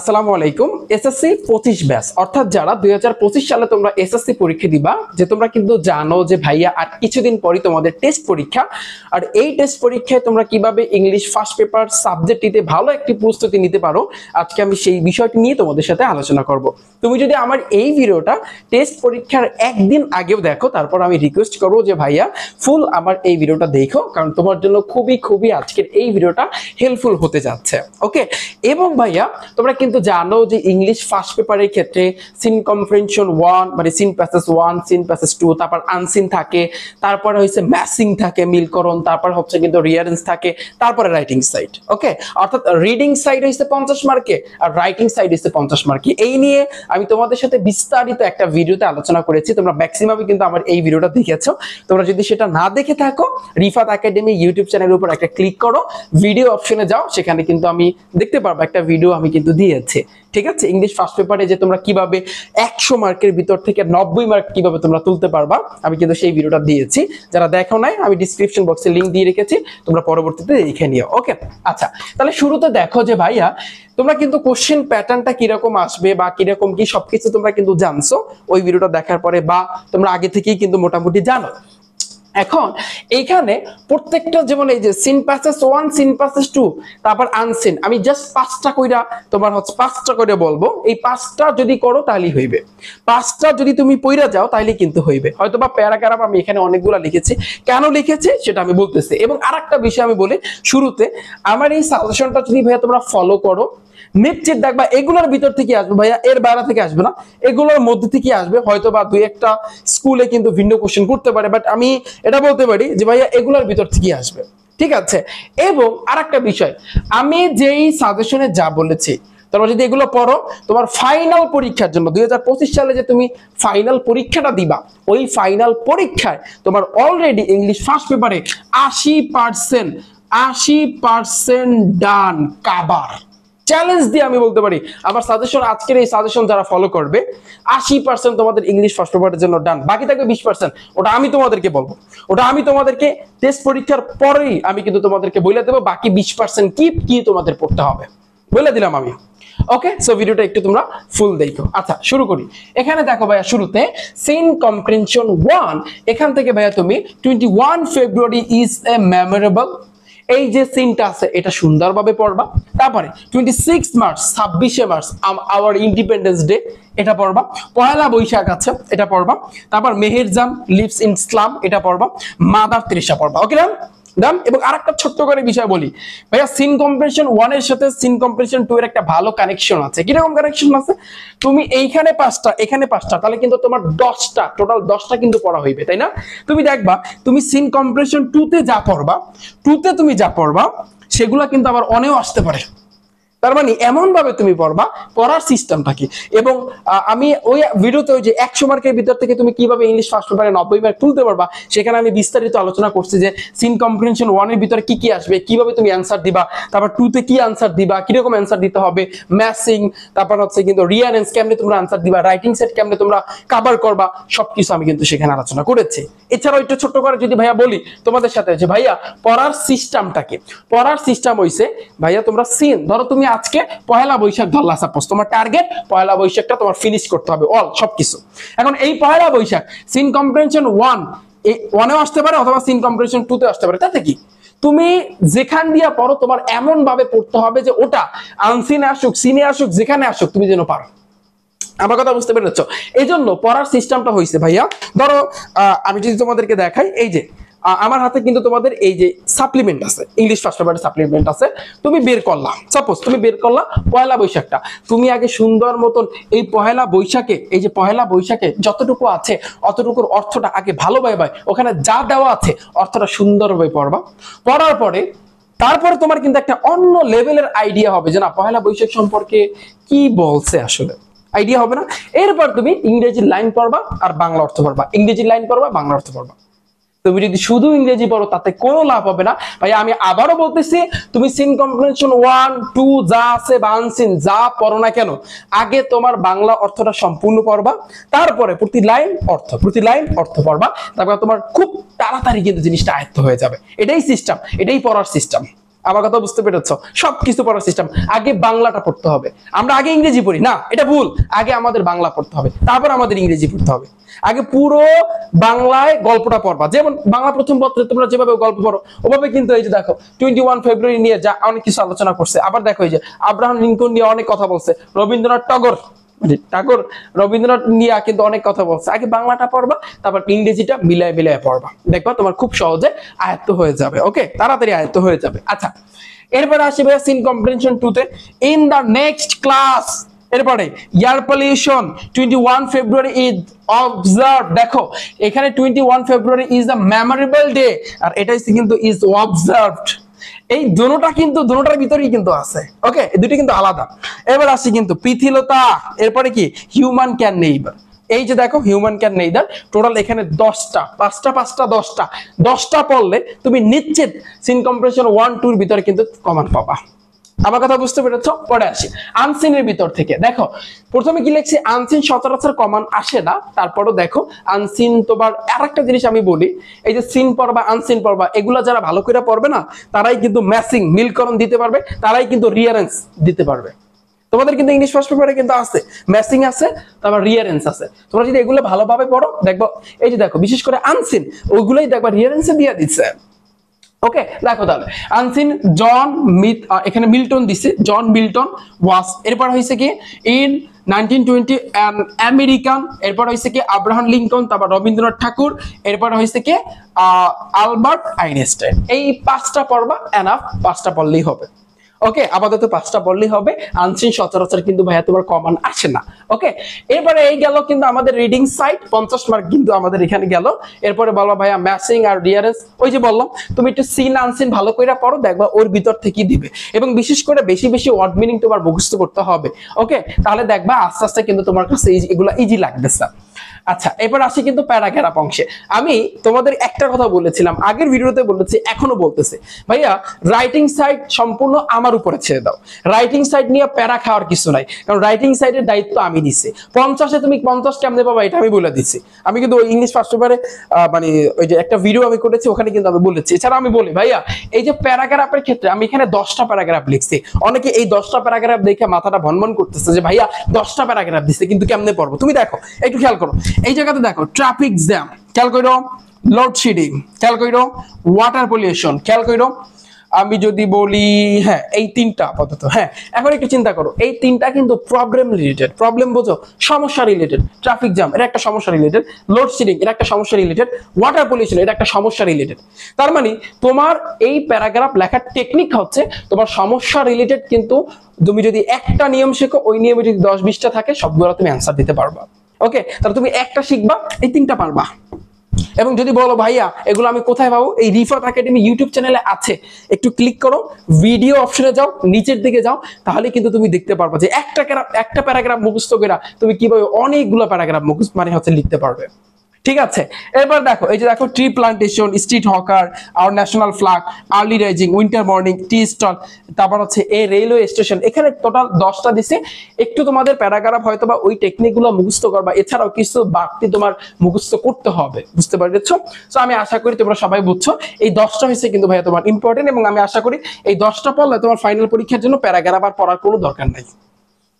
আসসালামু আলাইকুম এসএসসি পঁচিশ ব্যাস অর্থাৎ যারা দুই সালে তোমরা এসএসসি পরীক্ষা দিবা যে তোমরা কিন্তু জানো যে ভাইয়া আর কিছুদিন পরই তোমাদের টেস্ট পরীক্ষা আর এই টেস্ট পরীক্ষায় তোমরা কিভাবে ইংলিশ ফার্স্ট পেপার সাবজেক্টটিতে ভালো একটি প্রস্তুতি নিতে পারো আজকে আমি সেই বিষয়টি নিয়ে তোমাদের সাথে আলোচনা করব তুমি যদি আমার এই ভিডিওটা টেস্ট পরীক্ষার একদিন আগেও দেখো তারপর আমি রিকোয়েস্ট করবো যে ভাইয়া ফুল আমার এই ভিডিওটা দেখো কারণ তোমার জন্য খুবই খুবই আজকের এই ভিডিওটা হেল্পফুল হতে যাচ্ছে ওকে এবং ভাইয়া তোমরা কিন্তু জানো যে ইংলিশ ফার্স্ট পেপারের ক্ষেত্রে সিন কনফারেনশন ওয়ান মানে seen passage one seen passage two তারপর আনসিন থাকে তারপরে হচ্ছে ম্যাসিং থাকে মিলকরণ তারপর হচ্ছে কিন্তু রিয়ারেন্স থাকে তারপরে রাইটিং সাইড ওকে অর্থাৎ রিডিং সাইড হচ্ছে পঞ্চাশ মার্কে আর রাইটিং সাইড হচ্ছে পঞ্চাশ মার্কে এই নিয়ে আমি তোমাদের সাথে বিস্তারিত একটা ভিডিওতে আলোচনা করেছি তোমরা ম্যাক্সিমামই কিন্তু আমার এই ভিডিওটা দেখেছ তোমরা যদি সেটা না দেখে থাকো রিফাত একাডেমি ইউটিউব চ্যানেলের উপর একটা ক্লিক করো ভিডিও অপশনে যাও সেখানে কিন্তু আমি দেখতে পারবো একটা ভিডিও আমি কিন্তু দিয়ে দিয়েছে ঠিক আছে ইংলিশ ফার্স্ট পেপারে যে তোমরা কিভাবে একশো মার্কের ভিতর থেকে নব্বই মার্ক কিভাবে তোমরা তুলতে পারবা আমি কিন্তু সেই ভিডিওটা দিয়েছি যারা দেখো নাই আমি ডিসক্রিপশন বক্সে লিঙ্ক দিয়ে রেখেছি তোমরা পরবর্তীতে দেখে নিও ওকে আচ্ছা তাহলে শুরুতে দেখো যে ভাইয়া তোমরা কিন্তু কোশ্চেন প্যাটার্নটা কিরকম আসবে বা কিরকম কি সবকিছু তোমরা কিন্তু জানছো ওই ভিডিওটা দেখার পরে বা তোমরা আগে থেকেই কিন্তু মোটামুটি জানো এখন এইখানে প্রত্যেকটা যেমন এই যে seen passage one seen passage two তারপর আনসিন আমি জাস্ট পাঁচটা কইরা তোমার হচ্ছে পাঁচটা কইরা বলবো এই পাঁচটা যদি করো তাহলেই হইবে পাঁচটা যদি তুমি পইরা যাও তাহলে কিন্তু হইবে হয়তো বা প্যারাগ্রাফ আমি এখানে অনেকগুলো লিখেছি কেন লিখেছি সেটা আমি বলতেছি এবং আর একটা বিষয় আমি বলি শুরুতে আমার এই সাজেশনটা যদি ভাইয়া তোমরা ফলো করো নিশ্চিত দেখবা বা এগুলোর ভিতর থেকে আসবে ভাইয়া এর বাইরে থেকে আসবে না এগুলোর মধ্যে থেকে আসবে হয়তো বা দুই একটা স্কুলে কিন্তু ভিন্ন কোশ্চেন করতে পারে বাট আমি এটা বলতে পারি যে ভাইয়া এগুলোর ভিতর থেকে আসবে ঠিক আছে এবং আর একটা বিষয় আমি যেই সাজেশনে যা বলেছি তোমরা যদি এগুলো পড়ো তোমার ফাইনাল পরীক্ষার জন্য দুই সালে যে তুমি ফাইনাল পরীক্ষাটা দিবা ওই ফাইনাল পরীক্ষায় তোমার অলরেডি ইংলিশ ফার্স্ট পেপারে আশি পার্সেন্ট আশি পার্সেন্ট ডান কাবার চ্যালেঞ্জ দিয়ে আমি বলতে পারি আমার সাজেশন আজকের এই সাজেশন যারা ফলো করবে আশি পার্সেন্ট তোমাদের ইংলিশ ফার্স্ট পেপারের জন্য ডান বাকি থাকবে বিশ পার্সেন্ট ওটা আমি তোমাদেরকে বলবো ওটা আমি তোমাদেরকে টেস্ট পরীক্ষার পরেই আমি কিন্তু তোমাদেরকে বলে দেবো বাকি বিশ পার্সেন্ট কি কি তোমাদের পড়তে হবে বলে দিলাম আমি ওকে সো ভিডিওটা একটু তোমরা ফুল দেখো আচ্ছা শুরু করি এখানে দেখো ভাইয়া শুরুতে সিন কম্প্রেনশন ওয়ান এখান থেকে ভাইয়া তুমি twenty one February is a memorable এই যে সিনটা আছে এটা সুন্দরভাবে পড়বা তারপরে টোয়েন্টি সিক্স মার্চ ছাব্বিশে মার্চ আওয়ার ইন্ডিপেন্ডেন্স ডে এটা পড়বা পয়লা বৈশাখ আছে এটা পড়বা তারপর মেহেরজাম লিভস ইন ইসলাম এটা পড়বা মাদার তেরেসা পড়বা ওকে না দাম এবং আরেকটা ছোট্ট করে বিষয় বলি ভাইয়া সিন কম্প্রেশন ওয়ান এর সাথে সিন কম্প্রেশন টু এর একটা ভালো কানেকশন আছে কিরকম কানেকশন আছে তুমি এইখানে পাঁচটা এখানে পাঁচটা তাহলে কিন্তু তোমার দশটা টোটাল দশটা কিন্তু পড়া হইবে তাই না তুমি দেখবা তুমি সিন কম্প্রেশন তে যা পড়বা তে তুমি যা পড়বা সেগুলা কিন্তু আবার অনেও আসতে পারে তার মানে এমনভাবে তুমি পড়বা পড়ার সিস্টেম থাকে এবং আমি ওই ভিডিওতে ওই যে একশো মার্কের ভিতর থেকে তুমি কিভাবে ইংলিশ ফার্স্ট পেপারে নব্বই মার্ক তুলতে পারবা সেখানে আমি বিস্তারিত আলোচনা করছি যে সিন কম্প্রিহেনশন ওয়ানের ভিতরে কি কি আসবে কিভাবে তুমি অ্যান্সার দিবা তারপর টুতে কি অ্যান্সার দিবা কিরকম অ্যান্সার দিতে হবে ম্যাসিং তারপর হচ্ছে কিন্তু রিয়ারেন্স কেমনে তোমরা অ্যান্সার দিবা রাইটিং সেট কেমনে তোমরা কাভার করবা সব কিছু আমি কিন্তু সেখানে আলোচনা করেছি এছাড়াও একটু ছোট্ট করে যদি ভাইয়া বলি তোমাদের সাথে যে ভাইয়া পড়ার সিস্টেমটাকে পড়ার সিস্টেম হইছে ভাইয়া তোমরা সিন ধরো তুমি আজকে পয়লা বৈশাখ ধরলা সাপোজ তোমার টার্গেট পয়লা বৈশাখটা তোমার ফিনিশ করতে হবে অল সবকিছু এখন এই Poila Baishakh seen competition one এই ওয়ানেও আসতে পারে অথবা সিন কম্প্রেনশন টুতে আসতে পারে তাতে কি তুমি যেখান দিয়া পড়ো তোমার এমন ভাবে পড়তে হবে যে ওটা আনসিনে আসুক সিনে আসুক যেখানে আসুক তুমি যেন পারো আমার কথা বুঝতে পেরেছ এই জন্য পড়ার সিস্টেমটা হয়েছে ভাইয়া ধরো আমি যদি তোমাদেরকে দেখাই এই যে আমার হাতে কিন্তু তোমাদের এই যে সাপ্লিমেন্ট আছে ইংলিশ ফার্স্ট পেপারের সাপ্লিমেন্ট আছে তুমি বের করলা সাপোজ তুমি বের করলা পয়লা বৈশাখটা তুমি আগে সুন্দর মতন এই পহেলা বৈশাখে এই যে পহেলা বৈশাখে যতটুকু আছে অতটুকুর অর্থটা আগে ভালোভাবে পায় ওখানে যা দেওয়া আছে অর্থটা সুন্দরভাবে পড়বা পড়ার পরে তারপরে তোমার কিন্তু একটা অন্য লেভেলের আইডিয়া হবে যে না পহেলা বৈশাখ সম্পর্কে কি বলছে আসলে আইডিয়া হবে না এরপর তুমি ইংরেজি লাইন পড়বা আর বাংলা অর্থ পড়বা ইংরেজি লাইন পড়বা বাংলা অর্থ পড়বা তুমি যদি শুধু ইংরেজি পড়ো তাতে কোনো লাভ হবে না ভাই আমি আবারও বলতেছি তুমি সিন কম্প্রিহেনশন ওয়ান টু যা আছে বান সিন যা পড়ো না কেন আগে তোমার বাংলা অর্থটা সম্পূর্ণ পড়বা তারপরে প্রতি লাইন অর্থ প্রতি লাইন অর্থ পড়বা তারপর তোমার খুব তাড়াতাড়ি কিন্তু জিনিসটা আয়ত্ত হয়ে যাবে এটাই সিস্টেম এটাই পড়ার সিস্টেম আমার কথা বুঝতে পেরেছ সব কিছু পড়ার সিস্টেম আগে বাংলাটা পড়তে হবে আমরা আগে ইংরেজি পড়ি না এটা ভুল আগে আমাদের বাংলা পড়তে হবে তারপর আমাদের ইংরেজি পড়তে হবে আগে পুরো বাংলায় গল্পটা পড়বা যেমন বাংলা প্রথম পত্রে তোমরা যেভাবে গল্প পড়ো ওভাবে কিন্তু এই যে দেখো টোয়েন্টি ওয়ান ফেব্রুয়ারি নিয়ে যা অনেক কিছু আলোচনা করছে আবার দেখো এই যে আব্রাহাম লিঙ্কন নিয়ে অনেক কথা বলছে রবীন্দ্রনাথ টগর ঠাকুর রবীন্দ্রনাথ নিয়ে কিন্তু অনেক কথা বলছে আগে বাংলাটা পড়বা তারপর ইংরেজিটা মিলায় মিলায় পড়বা দেখবা তোমার খুব সহজে আয়ত্ত হয়ে যাবে ওকে তাড়াতাড়ি আয়ত্ত হয়ে যাবে আচ্ছা এরপরে আসি ভাইয়া সিন কম্প্রিহেনশন টু তে ইন দা নেক্সট ক্লাস এরপরে air pollution twenty one February is observe দেখো এখানে twenty one February is the memorable day আর এটাই কিন্তু ইজ অবজার্ভড এই দুটা কিন্তু দুটার ভিতরেই কিন্তু আছে ওকে এই দুটি কিন্তু আলাদা এবার আসি কিন্তু পিথিলতা এরপরে কি হিউম্যান ক্যান নেইবার এই যে দেখো হিউম্যান ক্যান নেইদার টোটাল এখানে দশটা পাঁচটা পাঁচটা দশটা দশটা পড়লে তুমি নিশ্চিত সিন কম্প্রেশন ওয়ান টুর ভিতরে কিন্তু কমান পাবা আমার কথা বুঝতে পেরেছ পরে আসি আনসিনের ভিতর থেকে দেখো প্রথমে কি লিখছি আনসিন সচরাচর কমান আসে না তারপরও দেখো আনসিন তোমার আর একটা জিনিস আমি বলি এই যে সিন পড়বা আনসিন পড়বা এগুলো যারা ভালো করে পড়বে না তারাই কিন্তু ম্যাসিং মিলকরণ দিতে পারবে তারাই কিন্তু রিয়ারেন্স দিতে পারবে তোমাদের কিন্তু ইংলিশ ফার্স্ট পেপারে কিন্তু আছে ম্যাসিং আছে তারপর রিয়ারেন্স আছে তোমরা যদি এগুলো ভালোভাবে পড়ো দেখবো এই যে দেখো বিশেষ করে আনসিন ওইগুলোই দেখবা রিয়ারেন্সে দিয়ে দিচ্ছে ওকে দেখো তাহলে আনসিন জন মিথ এখানে মিল্টন দিছে জন মিল্টন ওয়াস এরপর হয়েছে কি ইন নাইনটিন টোয়েন্টি আমেরিকান এরপর হয়েছে কি আব্রাহাম লিঙ্কন তারপর রবীন্দ্রনাথ ঠাকুর এরপর হয়েছে কি আলবার্ট আইনস্টাইন এই পাঁচটা পর্বা এনাফ পাঁচটা পড়লেই হবে ওকে আপাতত পাঁচটা বললেই হবে আনসিন সচরাচর কিন্তু ভাইয়া তোমার কমান আসে না ওকে এরপরে এই গেল কিন্তু আমাদের রিডিং সাইট পঞ্চাশ মার্ক কিন্তু আমাদের এখানে গেল এরপরে বলো ভাইয়া ম্যাসিং আর ডিয়ারেন্স ওই যে বললাম তুমি একটু সিন আনসিন ভালো করে পড়ো দেখবা ওর ভিতর থেকেই দিবে এবং বিশেষ করে বেশি বেশি ওয়ার্ড মিনিং তোমার মুখস্থ করতে হবে ওকে তাহলে দেখবা আস্তে আস্তে কিন্তু তোমার কাছে এগুলো ইজি লাগবে স্যার আচ্ছা এবার আসি কিন্তু প্যারাগ্রাফ অংশে আমি তোমাদের একটা কথা বলেছিলাম আগের ভিডিওতে বলেছি এখনো বলতেছে ভাইয়া রাইটিং সাইড সম্পূর্ণ আমার উপরে ছেড়ে দাও রাইটিং সাইড নিয়ে প্যারা খাওয়ার কিছু নাই কারণ রাইটিং সাইডের দায়িত্ব আমি দিছি পঞ্চাশে তুমি পঞ্চাশ কেমন পাবা এটা আমি বলে দিচ্ছি আমি কিন্তু ওই ইংলিশ ফার্স্ট পেপারে মানে ওই যে একটা ভিডিও আমি করেছি ওখানে কিন্তু আমি বলেছি এছাড়া আমি বলি ভাইয়া এই যে প্যারাগ্রাফের ক্ষেত্রে আমি এখানে দশটা প্যারাগ্রাফ লিখছি অনেকে এই দশটা প্যারাগ্রাফ দেখে মাথাটা ভনভন করতেছে যে ভাইয়া দশটা প্যারাগ্রাফ দিচ্ছে কিন্তু কেমনে পড়বো তুমি দেখো একটু খেয়াল করো এই জায়গাতে দেখো ট্রাফিক জ্যাম খেয়াল করো লোডশেডিং খেয়াল করো ওয়াটার পলিউশন খেয়াল করো আমি যদি বলি হ্যাঁ এই তিনটা আপাতত হ্যাঁ এখন একটু চিন্তা করো এই তিনটা কিন্তু প্রবলেম রিলেটেড প্রবলেম বোঝো সমস্যা রিলেটেড ট্রাফিক জ্যাম এটা একটা সমস্যা রিলেটেড লোডশেডিং এটা একটা সমস্যা রিলেটেড ওয়াটার পলিউশন এটা একটা সমস্যা রিলেটেড তার মানে তোমার এই প্যারাগ্রাফ লেখার টেকনিক হচ্ছে তোমার সমস্যা রিলেটেড কিন্তু তুমি যদি একটা নিয়ম শেখো ওই নিয়মে যদি দশ বিশটা থাকে সবগুলো তুমি অ্যান্সার দিতে পারবা ওকে তাহলে তুমি একটা শিখবা এই তিনটা পারবা এবং যদি বলো ভাইয়া এগুলো আমি কোথায় পাবো এই রিফার একাডেমি ইউটিউব চ্যানেলে আছে একটু ক্লিক করো ভিডিও অপশনে যাও নিচের দিকে যাও তাহলে কিন্তু তুমি দেখতে পারবা যে একটা একটা প্যারাগ্রাফ মুখস্থ করা তুমি কিভাবে অনেকগুলো প্যারাগ্রাফ মুখস্থ মানে হচ্ছে লিখতে পারবে ঠিক আছে এবার দেখো এই যে দেখো ট্রি প্লান্টেশন স্ট্রিট হকার আর national flag early rising winter morning tea stall তারপর হচ্ছে এ রেলওয়ে স্টেশন এখানে টোটাল দশটা দিছে একটু তোমাদের প্যারাগ্রাফ হয়তো বা ওই টেকনিকগুলো মুখস্থ করবা এছাড়াও কিছু বাড়তি তোমার মুখস্থ করতে হবে বুঝতে পারছ তো আমি আশা করি তোমরা সবাই বুঝছো এই দশটা হয়েছে কিন্তু ভাইয়া তোমার ইম্পর্টেন্ট এবং আমি আশা করি এই দশটা পড়লে তোমার ফাইনাল পরীক্ষার জন্য প্যারাগ্রাফ আর পড়ার কোনো দরকার নাই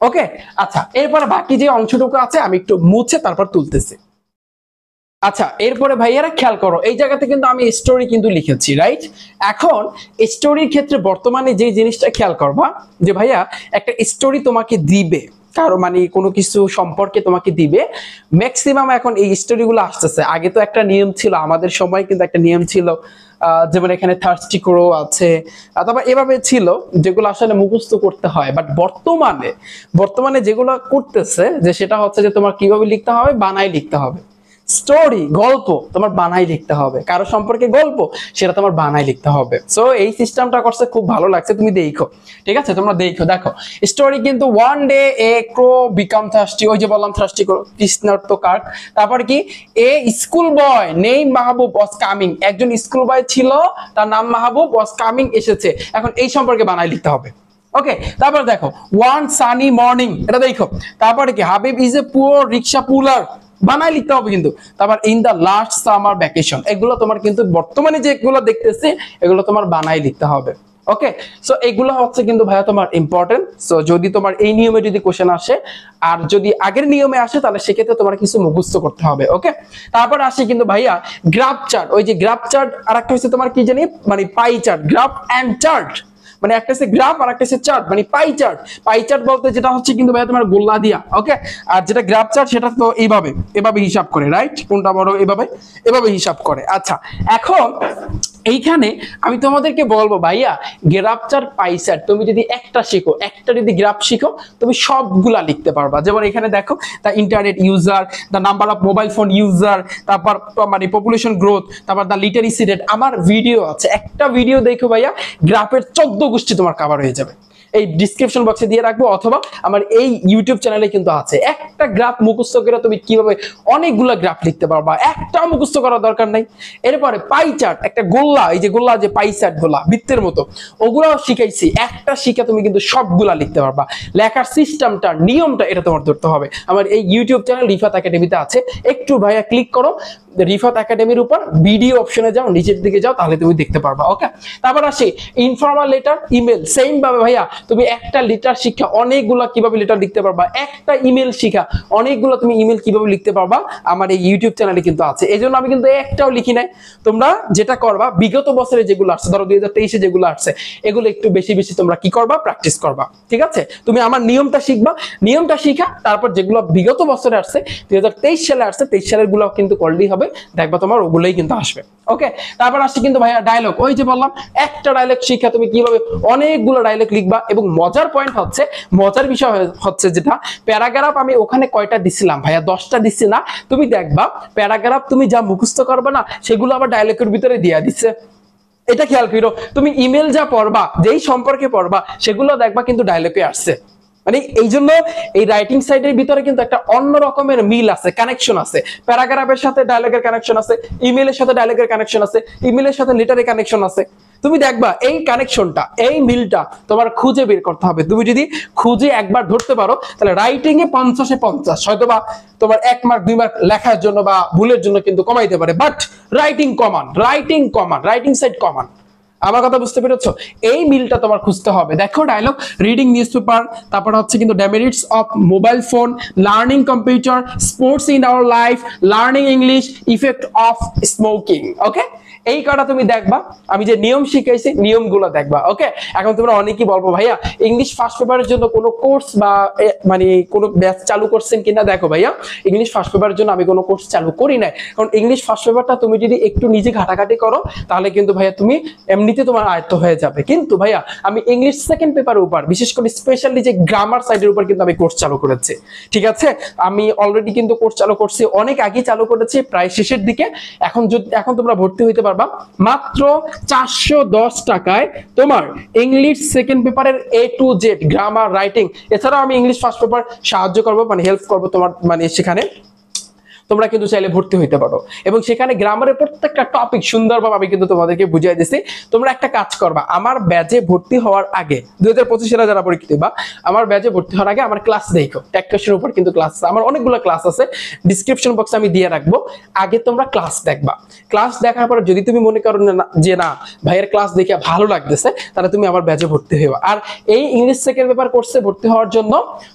ওকে আচ্ছা এরপর বাকি যে অংশটুকু আছে আমি একটু মুছে তারপর তুলতেছি আচ্ছা এরপরে ভাইয়ারা খেয়াল করো এই জায়গাতে কিন্তু আমি স্টোরি কিন্তু লিখেছি রাইট এখন স্টোরির ক্ষেত্রে বর্তমানে যে জিনিসটা খেয়াল করবা যে ভাইয়া একটা স্টোরি তোমাকে দিবে কারো মানে কোনো কিছু সম্পর্কে তোমাকে দিবে ম্যাক্সিমাম এখন এই স্টোরিগুলো আসতেছে আগে তো একটা নিয়ম ছিল আমাদের সময় কিন্তু একটা নিয়ম ছিল যেমন এখানে থার্স্টি করো আছে তারপর এভাবে ছিল যেগুলো আসলে মুখস্থ করতে হয় বাট বর্তমানে বর্তমানে যেগুলো করতেছে যে সেটা হচ্ছে যে তোমার কিভাবে লিখতে হবে বানায় লিখতে হবে স্টোরি গল্প তোমার বানাই লিখতে হবে কারো সম্পর্কে গল্প সেটা তোমার বানাই লিখতে হবে সো এই সিস্টেমটা করছে খুব ভালো লাগছে তুমি দেখো ঠিক আছে তোমরা দেখো দেখো স্টোরি কিন্তু one day a crow become thirsty ওই যে বললাম থ্রাস্টি কৃষ্ণার্থ কার্ক তারপর কি এ স্কুল বয় নেই মাহবুব ওয়াজ কামিং একজন স্কুল বয় ছিল তার নাম মাহবুব ওয়াজ কামিং এসেছে এখন এই সম্পর্কে বানাই লিখতে হবে ওকে তারপর দেখো ওয়ান সানি মর্নিং এটা দেখো তারপরে কি Habib is a poor rickshaw puller বানাই লিখতে হবে কিন্তু তারপর in the last summer vacation এগুলো তোমার কিন্তু বর্তমানে যেগুলো দেখতেছি এগুলো তোমার বানাই লিখতে হবে ওকে সো এগুলো হচ্ছে কিন্তু ভাইয়া তোমার ইম্পর্টেন্ট সো যদি তোমার এই নিয়মে যদি কোশ্চেন আসে আর যদি আগের নিয়মে আসে তাহলে সেক্ষেত্রে তোমার কিছু মুখস্থ করতে হবে ওকে তারপর আসে কিন্তু ভাইয়া গ্রাফ চার্ট ওই যে গ্রাফ চার্ট আর একটা হচ্ছে তোমার কি জানি মানে pie chart graph and chart মানে একটা হচ্ছে গ্রাফ আর একটা হচ্ছে চার্ট মানে পাই চার্ট পাই চার্ট বলতে যেটা হচ্ছে কিন্তু ভাইয়া তোমার গোল্লা দিয়া ওকে আর যেটা গ্রাফ চার্ট সেটা তো এইভাবে এভাবে হিসাব করে রাইট কোনটা বড় এভাবে এভাবে হিসাব করে আচ্ছা এখন এইখানে আমি তোমাদেরকে বলবো ভাইয়া গ্রাফচার পাইসার তুমি যদি একটা শিখো একটা যদি গ্রাফ শিখো তুমি সবগুলা লিখতে পারবা যেমন এখানে দেখো the internet user the number of mobile phone user তারপর মানে পপুলেশন গ্রোথ তারপর দ্য লিটারেসি রেট আমার ভিডিও আছে একটা ভিডিও দেখো ভাইয়া গ্রাফের চোদ্দ গোষ্ঠী তোমার কাবার হয়ে যাবে এই ডিসক্রিপশন বক্সে দিয়ে রাখবো অথবা আমার এই ইউটিউব চ্যানেলে কিন্তু আছে একটা গ্রাফ মুখস্থ করে তুমি কিভাবে অনেকগুলা গ্রাফ লিখতে পারবা একটা মুখস্থ করার দরকার নাই এরপরে পাই চার্ট একটা গোল্লা এই যে গোল্লা যে পাই চার্ট গোল্লা বৃত্তের মতো ওগুলাও শিখাইছি একটা শিখে তুমি কিন্তু সবগুলা লিখতে পারবা লেখার সিস্টেমটা নিয়মটা এটা তোমার ধরতে হবে আমার এই ইউটিউব চ্যানেল রিফাত একাডেমিতে আছে একটু ভাইয়া ক্লিক করো রিফাত একাডেমির উপর ভিডিও অপশনে যাও নিচের দিকে যাও তাহলে তুমি দেখতে পারবা ওকে তারপর আসি ইনফর্মাল লেটার ইমেল সেম ভাবে ভাইয়া তুমি একটা লেটার শিক্ষা অনেকগুলো কিভাবে লেটার লিখতে পারবা একটা ইমেল শিখা অনেকগুলো তুমি ইমেল কিভাবে লিখতে পারবা আমার এই ইউটিউব চ্যানেলে কিন্তু আছে এই আমি কিন্তু একটাও লিখি নাই তোমরা যেটা করবা বিগত বছরে যেগুলো আসছে ধরো দুই হাজার তেইশে যেগুলো আসছে এগুলো একটু বেশি বেশি তোমরা কি করবা প্র্যাকটিস করবা ঠিক আছে তুমি আমার নিয়মটা শিখবা নিয়মটা শিখা তারপর যেগুলো বিগত বছরে আসছে দুই হাজার তেইশ সালে আসছে তেইশ সালের গুলো কিন্তু করলেই হবে দেখবা তোমার ওগুলোই কিন্তু আসবে ওকে তারপর আসছে কিন্তু ভাইয়া ডায়লগ ওই যে বললাম একটা ডায়লগ শিক্ষা তুমি কিভাবে অনেকগুলো ডায়লগ লিখবা এবং মজার পয়েন্ট হচ্ছে মজার বিষয় হচ্ছে যেটা প্যারাগ্রাফ আমি ওখানে কয়টা দিছিলাম ভাইয়া দশটা দিচ্ছি না তুমি দেখবা প্যারাগ্রাফ তুমি যা মুখস্থ করবে না সেগুলো আবার ডায়লগের ভিতরে দিয়ে দিচ্ছে এটা খেয়াল করো তুমি ইমেল যা পড়বা যেই সম্পর্কে পড়বা সেগুলো দেখবা কিন্তু ডায়লগে আসছে মানে এই জন্য এই রাইটিং সাইডের ভিতরে কিন্তু একটা অন্য রকমের মিল আছে কানেকশন আছে প্যারাগ্রাফের সাথে ডায়লগের কানেকশন আছে ইমেলের সাথে ডায়লগের কানেকশন আছে ইমেলের সাথে লেটারের কানেকশন আছে তুমি দেখবা এই কানেকশনটা এই মিলটা তোমার খুঁজে বের করতে হবে তুমি যদি খুঁজে একবার ধরতে পারো তাহলে রাইটিং এ পঞ্চাশে পঞ্চাশ হয়তো বা তোমার এক মার্ক দুই মার্ক লেখার জন্য বা ভুলের জন্য কিন্তু কমাইতে পারে but writing common writing common writing side common আমার কথা বুঝতে পেরেছ এই মিলটা তোমার খুঁজতে হবে দেখো ডায়লগ রিডিং নিউজ পেপার তারপর হচ্ছে কিন্তু demerits of mobile phone learning computer sports in our life learning English effect of smoking okay এই কটা তুমি দেখবা আমি যে নিয়ম শিখাইছি নিয়মগুলো দেখবা ওকে এখন তোমরা অনেকেই বলবো ভাইয়া ইংলিশ ফার্স্ট পেপারের জন্য কোনো কোর্স বা মানে কোনো ব্যাচ চালু করছেন কিনা দেখো ভাইয়া ইংলিশ ফার্স্ট পেপারের জন্য আমি কোনো কোর্স চালু করি নাই কারণ ইংলিশ ফার্স্ট পেপারটা তুমি যদি একটু নিজে ঘাটাঘাটি করো তাহলে কিন্তু ভাইয়া তুমি এমনিতে তোমার আয়ত্ত হয়ে যাবে কিন্তু ভাইয়া আমি ইংলিশ সেকেন্ড পেপারের উপর বিশেষ করে স্পেশালি যে গ্রামার সাইডের উপর কিন্তু আমি কোর্স চালু করেছি ঠিক আছে আমি অলরেডি কিন্তু কোর্স চালু করছি অনেক আগে চালু করেছি প্রায় শেষের দিকে এখন যদি এখন তোমরা ভর্তি হইতে পারো পারবা মাত্র চারশো দশ টাকায় তোমার ইংলিশ সেকেন্ড পেপারের A to Z grammar writing এছাড়াও আমি ইংলিশ ফার্স্ট পেপার সাহায্য করবো মানে হেল্প করবো তোমার মানে সেখানে তোমরা কিন্তু চাইলে ভর্তি হইতে পারো এবং সেখানে গ্রামারের প্রত্যেকটা টপিক সুন্দরভাবে আমি কিন্তু তোমাদেরকে বুঝিয়ে দিছি তোমরা একটা কাজ করবা আমার ব্যাচে ভর্তি হওয়ার আগে দু হাজার পঁচিশেরা যারা পরীক্ষিত বা আমার ব্যাচে ভর্তি হওয়ার আগে আমার ক্লাস দেখো এক কোশ্চেনের উপর কিন্তু ক্লাস আছে আমার অনেকগুলো ক্লাস আছে ডিসক্রিপশন বক্সে আমি দিয়ে রাখবো আগে তোমরা ক্লাস দেখবা ক্লাস দেখার পর যদি তুমি মনে করো যে না ভাইয়ের ক্লাস দেখে ভালো লাগতেছে তাহলে তুমি আমার ব্যাচে ভর্তি হইবা আর এই ইংলিশ সেকেন্ড পেপার কোর্সে ভর্তি হওয়ার জন্য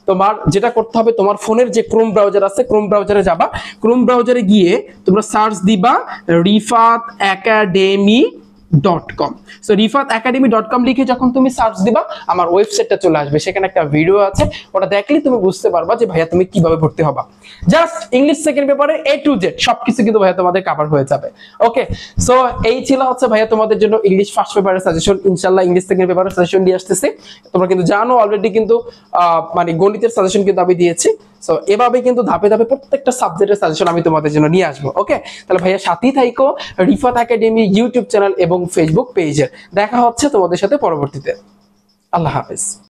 তোমার যেটা করতে হবে তোমার ফোনের যে ক্রোম ব্রাউজার আছে ক্রোম ব্রাউজারে যাবা ক্রোম ব্রাউজারে গিয়ে তোমরা সার্চ দিবা Rifat Academy dot com so Rifat Academy dot com লিখে যখন তুমি সার্চ দিবা আমার ওয়েবসাইটটা চলে আসবে সেখানে একটা ভিডিও আছে ওটা দেখলে তুমি বুঝতে পারবা যে ভাইয়া তুমি কিভাবে ভর্তি হবা জাস্ট ইংলিশ সেকেন্ড পেপারে এ টু জেড সবকিছু কিন্তু ভাইয়া তোমাদের কভার হয়ে যাবে ওকে সো এই ছিল হচ্ছে ভাইয়া তোমাদের জন্য ইংলিশ ফার্স্ট পেপারের সাজেশন ইনশাল্লাহ ইংলিশ সেকেন্ড পেপারের সাজেশন দিয়ে আসতেছি তোমরা কিন্তু জানো অলরেডি কিন্তু মানে গণিতের সাজেশন কিন্তু আমি দিয়েছি সো এভাবে কিন্তু ধাপে ধাপে প্রত্যেকটা সাবজেক্টের সাজেশন আমি তোমাদের জন্য নিয়ে আসবো ওকে তাহলে ভাইয়া সাথেই থাইকো রিফাত একাডেমি ইউটিউব চ্যানেল এবং ফেসবুক পেজের দেখা হচ্ছে তোমাদের সাথে পরবর্তীতে আল্লাহ হাফিজ